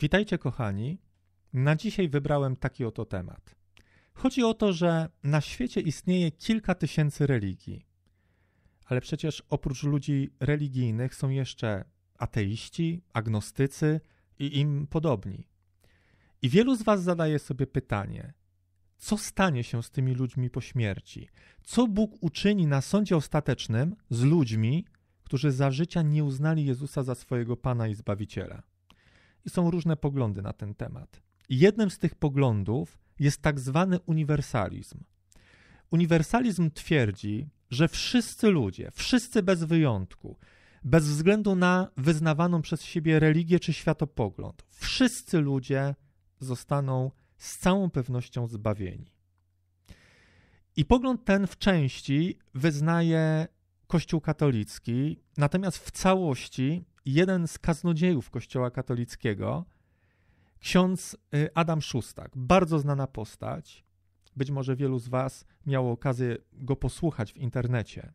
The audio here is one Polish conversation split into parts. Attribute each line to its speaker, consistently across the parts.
Speaker 1: Witajcie, kochani. Na dzisiaj wybrałem taki oto temat. Chodzi o to, że na świecie istnieje kilka tysięcy religii. Ale przecież oprócz ludzi religijnych są jeszcze ateiści, agnostycy i im podobni. I wielu z Was zadaje sobie pytanie: co stanie się z tymi ludźmi po śmierci? Co Bóg uczyni na sądzie ostatecznym z ludźmi, którzy za życia nie uznali Jezusa za swojego Pana i Zbawiciela? i są różne poglądy na ten temat. Jednym z tych poglądów jest tak zwany uniwersalizm. Uniwersalizm twierdzi, że wszyscy ludzie, wszyscy bez wyjątku, bez względu na wyznawaną przez siebie religię czy światopogląd, wszyscy ludzie zostaną z całą pewnością zbawieni. I pogląd ten w części wyznaje Kościół katolicki, natomiast w całości jeden z kaznodziejów Kościoła katolickiego, ksiądz y, Adam Szustak, bardzo znana postać. Być może wielu z Was miało okazję go posłuchać w internecie.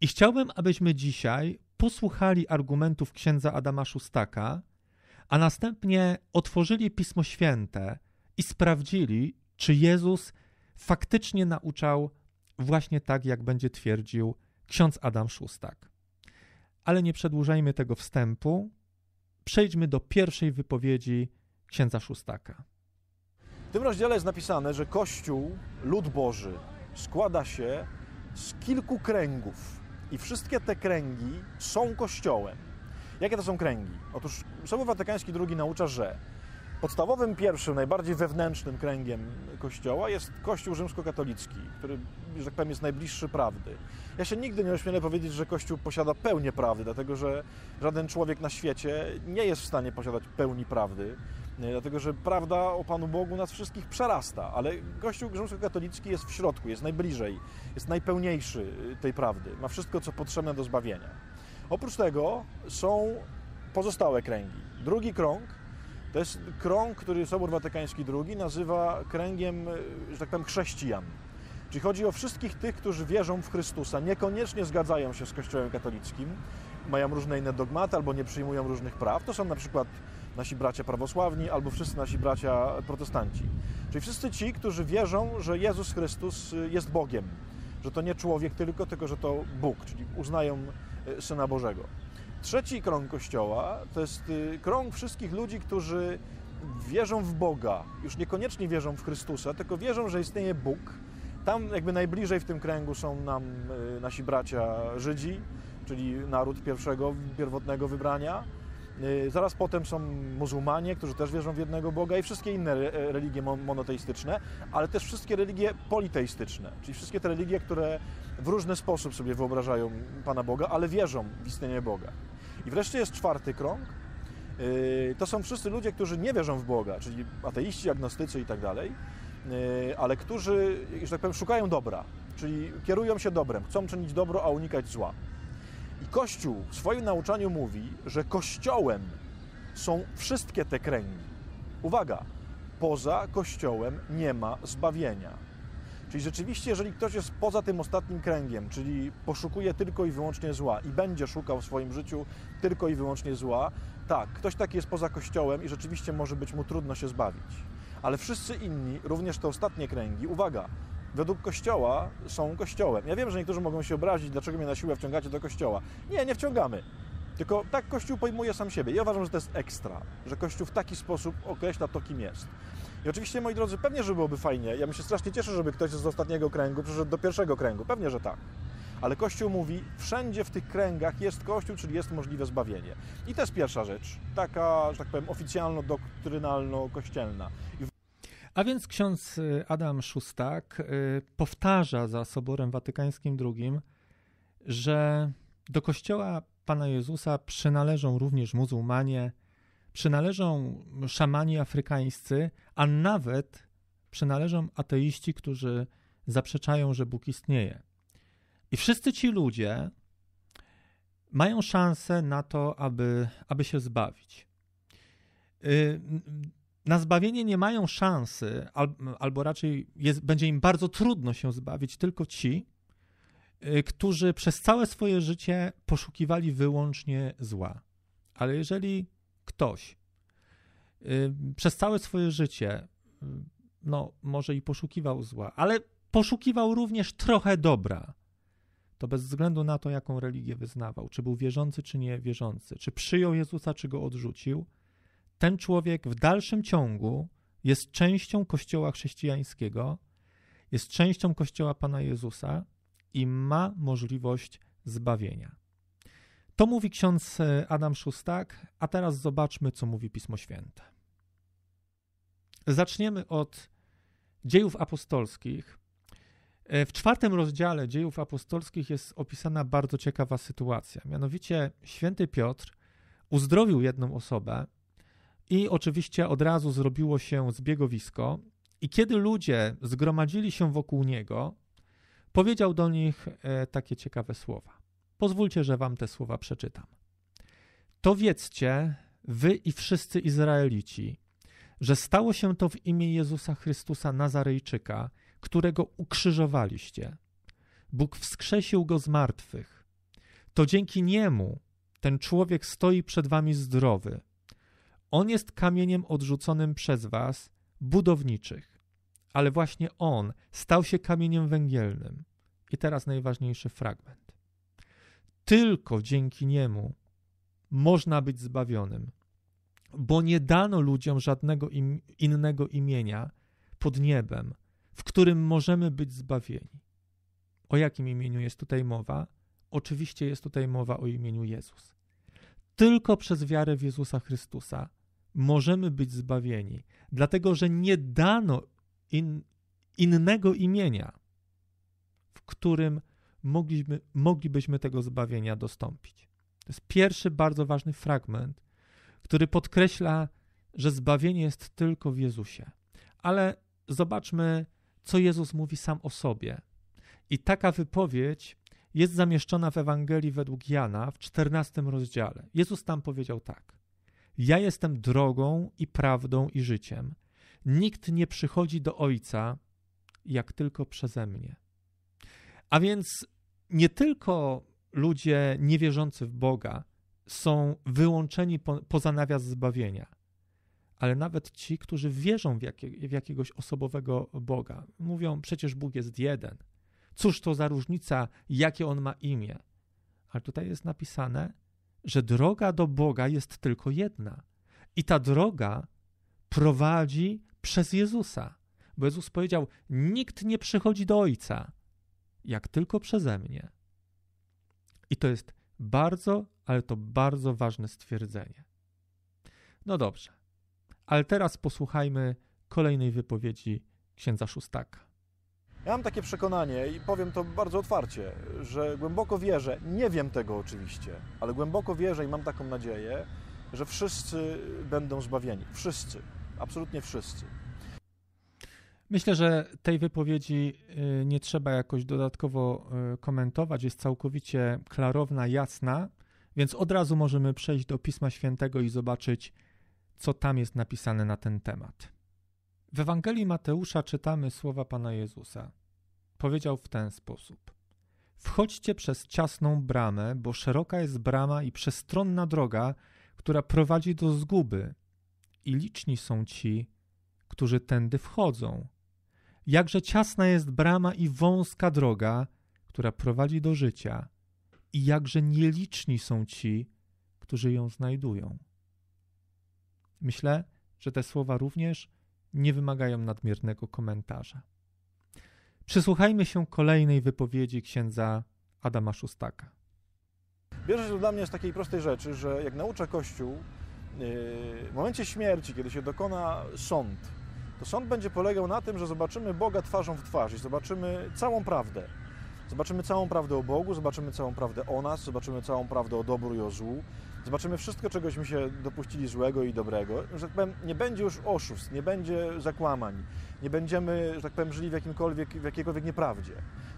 Speaker 1: I chciałbym, abyśmy dzisiaj posłuchali argumentów księdza Adama Szustaka, a następnie otworzyli Pismo Święte i sprawdzili, czy Jezus faktycznie nauczał właśnie tak, jak będzie twierdził ksiądz Adam Szustak ale nie przedłużajmy tego wstępu. Przejdźmy do pierwszej wypowiedzi księdza Szóstaka.
Speaker 2: W tym rozdziale jest napisane, że Kościół, lud Boży, składa się z kilku kręgów i wszystkie te kręgi są Kościołem. Jakie to są kręgi? Otóż Sobór Watykański II naucza, że Podstawowym pierwszym, najbardziej wewnętrznym kręgiem Kościoła jest Kościół rzymskokatolicki, który, że tak powiem, jest najbliższy prawdy. Ja się nigdy nie ośmielę powiedzieć, że Kościół posiada pełnię prawdy, dlatego że żaden człowiek na świecie nie jest w stanie posiadać pełni prawdy, e, dlatego że prawda o Panu Bogu nas wszystkich przerasta, ale Kościół rzymskokatolicki jest w środku, jest najbliżej, jest najpełniejszy e, tej prawdy, ma wszystko, co potrzebne do zbawienia. Oprócz tego są pozostałe kręgi. Drugi krąg to jest krąg, który Sobór Watykański II nazywa kręgiem, e, że tak powiem, chrześcijan. Czyli chodzi o wszystkich tych, którzy wierzą w Chrystusa, niekoniecznie zgadzają się z Kościołem katolickim, mają różne inne dogmaty albo nie przyjmują różnych praw. To są na przykład nasi bracia prawosławni albo wszyscy nasi bracia protestanci. Czyli wszyscy ci, którzy wierzą, że Jezus Chrystus e, jest Bogiem, że to nie człowiek tylko, tylko że to Bóg, czyli uznają e, Syna Bożego. Trzeci krąg Kościoła to jest y, krąg wszystkich ludzi, którzy wierzą w Boga. Już niekoniecznie wierzą w Chrystusa, tylko wierzą, że istnieje Bóg. Tam jakby najbliżej w tym kręgu są nam y, nasi bracia Żydzi, czyli naród pierwszego, pierwotnego wybrania. Y, zaraz potem są muzułmanie, którzy też wierzą w jednego Boga i wszystkie inne e, religie monoteistyczne, ale też wszystkie religie politeistyczne, czyli wszystkie te religie, które w różny sposób sobie wyobrażają Pana Boga, ale wierzą w istnienie Boga. I wreszcie jest czwarty krąg. Y, to są wszyscy ludzie, którzy nie wierzą w Boga, czyli ateiści, agnostycy i tak dalej, y, ale którzy, że tak powiem, szukają dobra, czyli kierują się dobrem, chcą czynić dobro, a unikać zła. I Kościół w swoim nauczaniu mówi, że Kościołem są wszystkie te kręgi. Uwaga, poza Kościołem nie ma zbawienia. Czyli rzeczywiście, jeżeli ktoś jest poza tym ostatnim kręgiem, czyli poszukuje tylko i wyłącznie zła i będzie szukał w swoim życiu tylko i wyłącznie zła, tak, ktoś taki jest poza kościołem i rzeczywiście może być mu trudno się zbawić. Ale wszyscy inni, również te ostatnie kręgi, uwaga, według Kościoła są Kościołem. Ja wiem, że niektórzy mogą się obrazić, dlaczego mnie na siłę wciągacie do Kościoła. Nie, nie wciągamy. Tylko tak Kościół pojmuje sam siebie. Ja uważam, że to jest ekstra, że Kościół w taki sposób określa to, kim jest. I oczywiście, moi drodzy, pewnie, że byłoby fajnie. Ja bym się strasznie cieszył, żeby ktoś z ostatniego kręgu przyszedł do pierwszego kręgu. Pewnie, że tak. Ale Kościół mówi, wszędzie w tych kręgach jest Kościół, czyli jest możliwe zbawienie. I to jest pierwsza rzecz, taka, że tak powiem, oficjalno-doktrynalno-kościelna.
Speaker 1: A więc ksiądz y, Adam Szustak y, powtarza za Soborem Watykańskim II, że do Kościoła Pana Jezusa przynależą również muzułmanie, przynależą szamani afrykańscy, a nawet przynależą ateiści, którzy zaprzeczają, że Bóg istnieje. I wszyscy ci ludzie mają szansę na to, aby, aby się zbawić. Y, na zbawienie nie mają szansy, albo raczej jest, będzie im bardzo trudno się zbawić, tylko ci, Y, którzy przez całe swoje życie poszukiwali wyłącznie zła. Ale jeżeli ktoś y, przez całe swoje życie, y, no może i poszukiwał zła, ale poszukiwał również trochę dobra, to bez względu na to, jaką religię wyznawał, czy był wierzący, czy nie wierzący, czy przyjął Jezusa, czy go odrzucił, ten człowiek w dalszym ciągu jest częścią Kościoła chrześcijańskiego, jest częścią Kościoła Pana Jezusa i ma możliwość zbawienia. To mówi ksiądz e, Adam Szustak, a teraz zobaczmy, co mówi Pismo Święte. Zaczniemy od dziejów apostolskich. E, w czwartym rozdziale dziejów apostolskich jest opisana bardzo ciekawa sytuacja. Mianowicie święty Piotr uzdrowił jedną osobę i oczywiście od razu zrobiło się zbiegowisko. I kiedy ludzie zgromadzili się wokół niego, powiedział do nich e, takie ciekawe słowa. Pozwólcie, że wam te słowa przeczytam. To wiedzcie, wy i wszyscy Izraelici, że stało się to w imię Jezusa Chrystusa Nazarejczyka, którego ukrzyżowaliście. Bóg wskrzesił go z martwych. To dzięki niemu ten człowiek stoi przed wami zdrowy. On jest kamieniem odrzuconym przez was, budowniczych ale właśnie on stał się kamieniem węgielnym. I teraz najważniejszy fragment. Tylko dzięki niemu można być zbawionym, bo nie dano ludziom żadnego im, innego imienia pod niebem, w którym możemy być zbawieni. O jakim imieniu jest tutaj mowa? Oczywiście jest tutaj mowa o imieniu Jezus. Tylko przez wiarę w Jezusa Chrystusa możemy być zbawieni, dlatego że nie dano in, innego imienia, w którym mogliśmy, moglibyśmy tego zbawienia dostąpić. To jest pierwszy bardzo ważny fragment, który podkreśla, że zbawienie jest tylko w Jezusie. Ale zobaczmy, co Jezus mówi sam o sobie. I taka wypowiedź jest zamieszczona w Ewangelii według Jana w 14 rozdziale. Jezus tam powiedział tak: Ja jestem drogą i prawdą i życiem. Nikt nie przychodzi do Ojca, jak tylko przeze mnie. A więc nie tylko ludzie niewierzący w Boga są wyłączeni po, poza nawias zbawienia, ale nawet ci, którzy wierzą w, jakie, w jakiegoś osobowego Boga, mówią: Przecież Bóg jest jeden. Cóż to za różnica, jakie on ma imię? Ale tutaj jest napisane, że droga do Boga jest tylko jedna. I ta droga prowadzi przez Jezusa. Bo Jezus powiedział: Nikt nie przychodzi do Ojca, jak tylko przeze mnie. I to jest bardzo, ale to bardzo ważne stwierdzenie. No dobrze, ale teraz posłuchajmy kolejnej wypowiedzi księdza Szóstaka.
Speaker 2: Ja mam takie przekonanie i powiem to bardzo otwarcie, że głęboko wierzę, nie wiem tego oczywiście, ale głęboko wierzę i mam taką nadzieję, że wszyscy będą zbawieni. Wszyscy absolutnie wszyscy.
Speaker 1: Myślę, że tej wypowiedzi y, nie trzeba jakoś dodatkowo y, komentować, jest całkowicie klarowna, jasna, więc od razu możemy przejść do Pisma Świętego i zobaczyć, co tam jest napisane na ten temat. W Ewangelii Mateusza czytamy słowa Pana Jezusa. Powiedział w ten sposób: Wchodźcie przez ciasną bramę, bo szeroka jest brama i przestronna droga, która prowadzi do zguby, i liczni są ci, którzy tędy wchodzą. Jakże ciasna jest brama i wąska droga, która prowadzi do życia, i jakże nieliczni są ci, którzy ją znajdują. Myślę, że te słowa również nie wymagają nadmiernego komentarza. Przysłuchajmy się kolejnej wypowiedzi księdza Adama Szustaka.
Speaker 2: Bierze się dla mnie z takiej prostej rzeczy, że jak naucza Kościół, Yy, w momencie śmierci, kiedy się dokona sąd, to sąd będzie polegał na tym, że zobaczymy Boga twarzą w twarz i zobaczymy całą prawdę. Zobaczymy całą prawdę o Bogu, zobaczymy całą prawdę o nas, zobaczymy całą prawdę o dobru i o złu, zobaczymy wszystko, czegośmy się dopuścili złego i dobrego. Że tak powiem, nie będzie już oszustw, nie będzie zakłamań, nie będziemy, że tak powiem, żyli w, jakimkolwiek, w jakiejkolwiek nieprawdzie.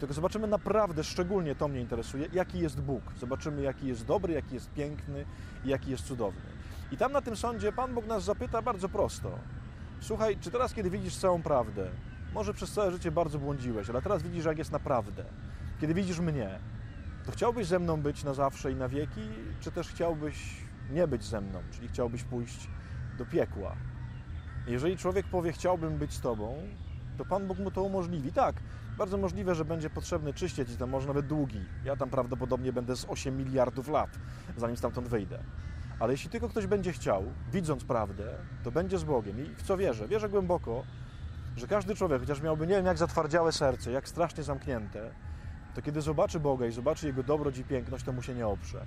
Speaker 2: Tylko zobaczymy naprawdę, szczególnie to mnie interesuje, jaki jest Bóg. Zobaczymy, jaki jest dobry, jaki jest piękny i jaki jest cudowny. I tam na tym sądzie Pan Bóg nas zapyta bardzo prosto. Słuchaj, czy teraz, kiedy widzisz całą prawdę, może przez całe życie bardzo błądziłeś, ale teraz widzisz, jak jest naprawdę. Kiedy widzisz mnie, to chciałbyś ze mną być na zawsze i na wieki, czy też chciałbyś nie być ze mną, czyli chciałbyś pójść do piekła. Jeżeli człowiek powie, chciałbym być z Tobą, to Pan Bóg mu to umożliwi. Tak, bardzo możliwe, że będzie potrzebny czyściec i tam może nawet długi. Ja tam prawdopodobnie będę z 8 miliardów lat, zanim stamtąd wyjdę. Ale jeśli tylko ktoś będzie chciał, widząc prawdę, to będzie z Bogiem. I w co wierzę? Wierzę głęboko, że każdy człowiek, chociaż miałby nie wiem jak zatwardziałe serce, jak strasznie zamknięte, to kiedy zobaczy Boga i zobaczy Jego dobroć i piękność, to mu się nie oprze.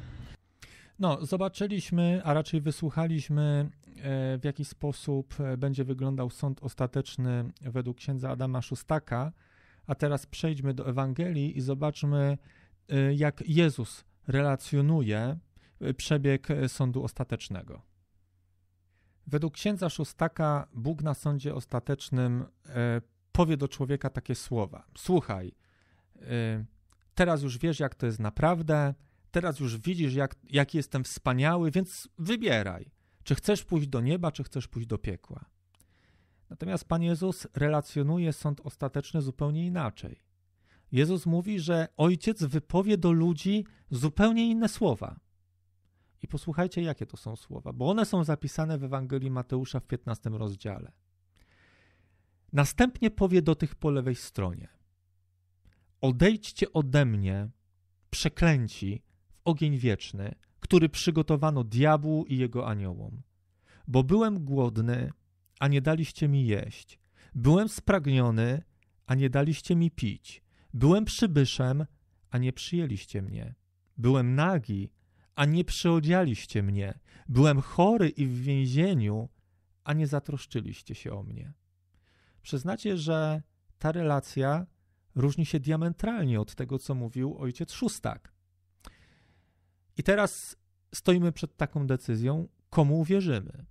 Speaker 1: No, zobaczyliśmy, a raczej wysłuchaliśmy, e, w jaki sposób e, będzie wyglądał sąd ostateczny według księdza Adama Szustaka. A teraz przejdźmy do Ewangelii i zobaczmy, e, jak Jezus relacjonuje przebieg e, sądu ostatecznego. Według księdza Szustaka Bóg na sądzie ostatecznym e, powie do człowieka takie słowa: Słuchaj, e, teraz już wiesz, jak to jest naprawdę, teraz już widzisz, jak, jaki jestem wspaniały, więc wybieraj, czy chcesz pójść do nieba, czy chcesz pójść do piekła. Natomiast Pan Jezus relacjonuje sąd ostateczny zupełnie inaczej. Jezus mówi, że Ojciec wypowie do ludzi zupełnie inne słowa. I posłuchajcie, jakie to są słowa, bo one są zapisane w Ewangelii Mateusza w 15 rozdziale. Następnie powie do tych po lewej stronie: Odejdźcie ode mnie, przeklęci, w ogień wieczny, który przygotowano diabłu i jego aniołom. Bo byłem głodny, a nie daliście mi jeść, byłem spragniony, a nie daliście mi pić, byłem przybyszem, a nie przyjęliście mnie, byłem nagi, a nie przyodzialiście mnie. Byłem chory i w więzieniu, a nie zatroszczyliście się o mnie. Przyznacie, że ta relacja różni się diametralnie od tego, co mówił ojciec Szóstak. I teraz stoimy przed taką decyzją, komu uwierzymy.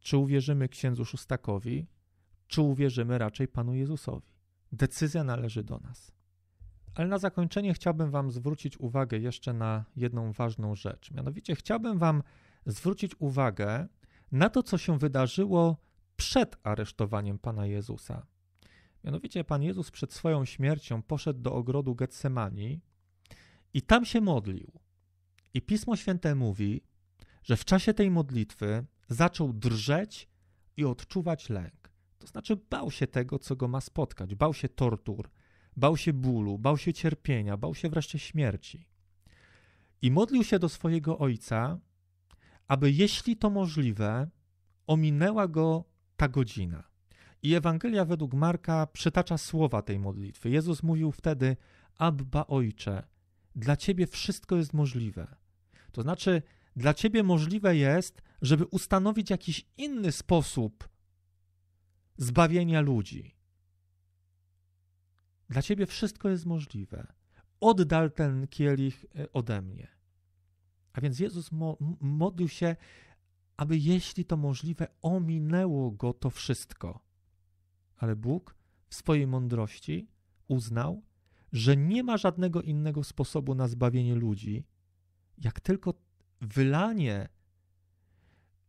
Speaker 1: Czy uwierzymy księdzu Szóstakowi, czy uwierzymy raczej Panu Jezusowi. Decyzja należy do nas. Ale na zakończenie chciałbym Wam zwrócić uwagę jeszcze na jedną ważną rzecz. Mianowicie chciałbym Wam zwrócić uwagę na to, co się wydarzyło przed aresztowaniem Pana Jezusa. Mianowicie Pan Jezus przed swoją śmiercią poszedł do ogrodu Getsemani i tam się modlił. I Pismo Święte mówi, że w czasie tej modlitwy zaczął drżeć i odczuwać lęk. To znaczy bał się tego, co go ma spotkać, bał się tortur, Bał się bólu, bał się cierpienia, bał się wreszcie śmierci. I modlił się do swojego ojca, aby jeśli to możliwe, ominęła go ta godzina. I Ewangelia według Marka przytacza słowa tej modlitwy. Jezus mówił wtedy: Abba Ojcze, dla Ciebie wszystko jest możliwe. To znaczy, dla Ciebie możliwe jest, żeby ustanowić jakiś inny sposób zbawienia ludzi. Dla ciebie wszystko jest możliwe. Oddal ten kielich e, ode mnie. A więc Jezus mo modlił się, aby jeśli to możliwe, ominęło go to wszystko. Ale Bóg w swojej mądrości uznał, że nie ma żadnego innego sposobu na zbawienie ludzi, jak tylko wylanie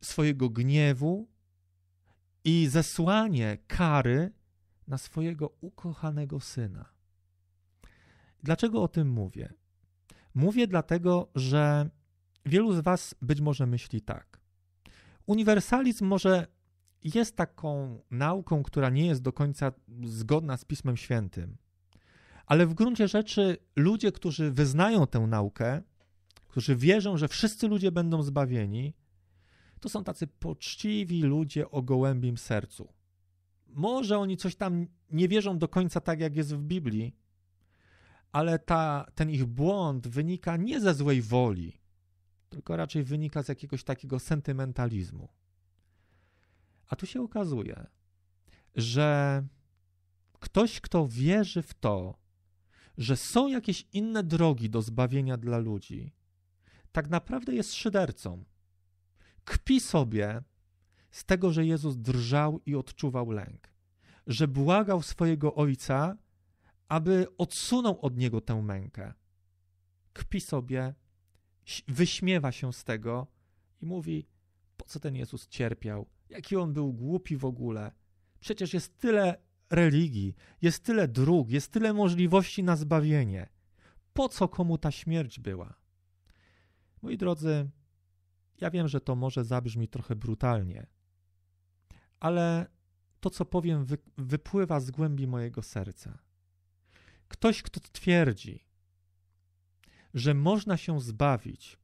Speaker 1: swojego gniewu i zesłanie kary na swojego ukochanego syna. Dlaczego o tym mówię? Mówię dlatego, że wielu z Was być może myśli tak. Uniwersalizm może jest taką nauką, która nie jest do końca zgodna z Pismem Świętym. Ale w gruncie rzeczy ludzie, którzy wyznają tę naukę, którzy wierzą, że wszyscy ludzie będą zbawieni, to są tacy poczciwi ludzie o gołębim sercu może oni coś tam nie wierzą do końca tak, jak jest w Biblii, ale ta, ten ich błąd wynika nie ze złej woli, tylko raczej wynika z jakiegoś takiego sentymentalizmu. A tu się okazuje, że ktoś, kto wierzy w to, że są jakieś inne drogi do zbawienia dla ludzi, tak naprawdę jest szydercą. Kpi sobie z tego, że Jezus drżał i odczuwał lęk, że błagał swojego Ojca, aby odsunął od niego tę mękę. Kpi sobie, wyśmiewa się z tego i mówi: Po co ten Jezus cierpiał? Jaki on był głupi w ogóle? Przecież jest tyle religii, jest tyle dróg, jest tyle możliwości na zbawienie. Po co komu ta śmierć była? Moi drodzy, ja wiem, że to może zabrzmi trochę brutalnie, ale to, co powiem, wy, wypływa z głębi mojego serca. Ktoś, kto twierdzi, że można się zbawić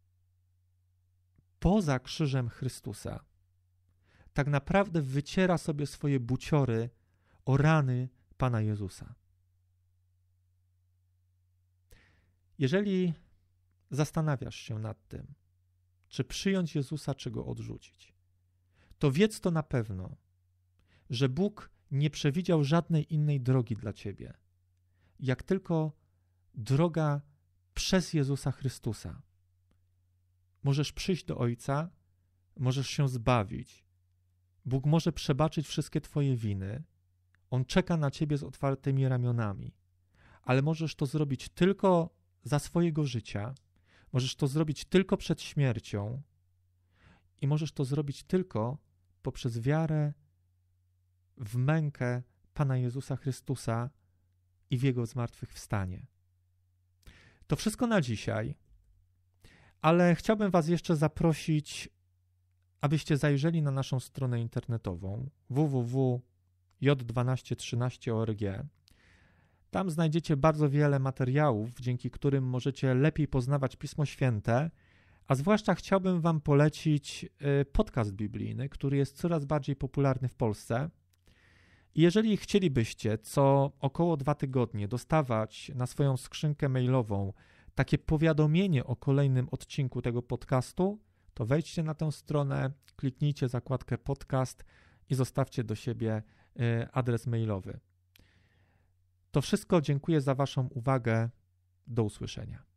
Speaker 1: poza krzyżem Chrystusa, tak naprawdę wyciera sobie swoje buciory o rany Pana Jezusa. Jeżeli zastanawiasz się nad tym, czy przyjąć Jezusa, czy go odrzucić, to wiedz to na pewno, że Bóg nie przewidział żadnej innej drogi dla ciebie, jak tylko droga przez Jezusa Chrystusa. Możesz przyjść do Ojca, możesz się zbawić. Bóg może przebaczyć wszystkie Twoje winy. On czeka na Ciebie z otwartymi ramionami, ale możesz to zrobić tylko za swojego życia, możesz to zrobić tylko przed śmiercią i możesz to zrobić tylko poprzez wiarę w mękę Pana Jezusa Chrystusa i w Jego zmartwychwstanie. To wszystko na dzisiaj, ale chciałbym Was jeszcze zaprosić, abyście zajrzeli na naszą stronę internetową www.j1213.org. Tam znajdziecie bardzo wiele materiałów, dzięki którym możecie lepiej poznawać Pismo Święte, a zwłaszcza chciałbym Wam polecić y, podcast biblijny, który jest coraz bardziej popularny w Polsce. Jeżeli chcielibyście co około dwa tygodnie dostawać na swoją skrzynkę mailową takie powiadomienie o kolejnym odcinku tego podcastu, to wejdźcie na tę stronę, kliknijcie zakładkę podcast i zostawcie do siebie y, adres mailowy. To wszystko. Dziękuję za Waszą uwagę. Do usłyszenia.